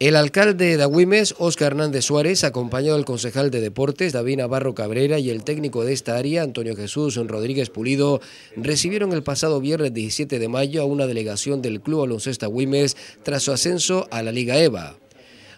El alcalde de Agüimes, Óscar Hernández Suárez, acompañado del concejal de Deportes, David Navarro Cabrera, y el técnico de esta área, Antonio Jesús Rodríguez Pulido, recibieron el pasado viernes 17 de mayo a una delegación del Club Baloncesto Agüimes tras su ascenso a la Liga EVA.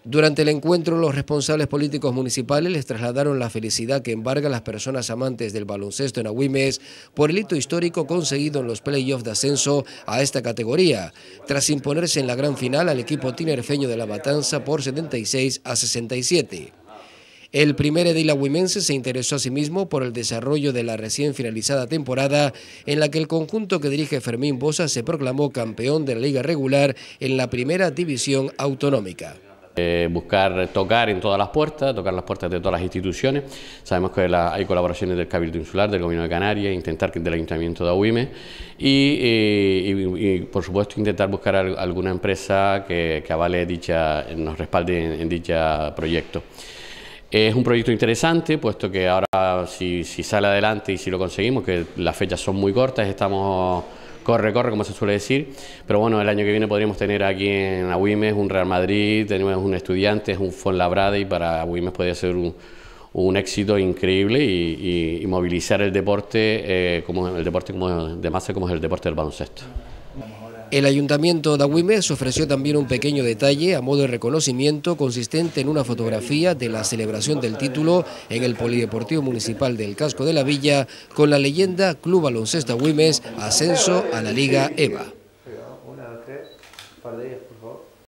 Durante el encuentro, los responsables políticos municipales les trasladaron la felicidad que embarga a las personas amantes del baloncesto en Agüimes por el hito histórico conseguido en los playoffs de ascenso a esta categoría, tras imponerse en la gran final al equipo tinerfeño de La Matanza por 76 a 67. El primer edil agüimense se interesó asimismo sí por el desarrollo de la recién finalizada temporada en la que el conjunto que dirige Fermín Bosa se proclamó campeón de la liga regular en la primera división autonómica. Eh, buscar tocar en todas las puertas, tocar las puertas de todas las instituciones. Sabemos que hay colaboraciones del Cabildo Insular, del Gobierno de Canarias, intentar del Ayuntamiento de Aguime y, eh, por supuesto intentar buscar alguna empresa que, avale dicha, nos respalde en, dicha proyecto. Es un proyecto interesante, puesto que ahora si, si sale adelante y si lo conseguimos, que las fechas son muy cortas, estamos corre, corre, como se suele decir. Pero bueno, el año que viene podríamos tener aquí en Agüimes un Real Madrid, tenemos un es un Labrada y para Agüimes podría ser un, éxito increíble y, movilizar el deporte eh, como el deporte como de masa como es el deporte del baloncesto. El ayuntamiento de Agüímez ofreció también un pequeño detalle a modo de reconocimiento consistente en una fotografía de la celebración del título en el Polideportivo Municipal del Casco de la Villa con la leyenda Club Baloncesto Agüímez ascenso a la Liga EVA.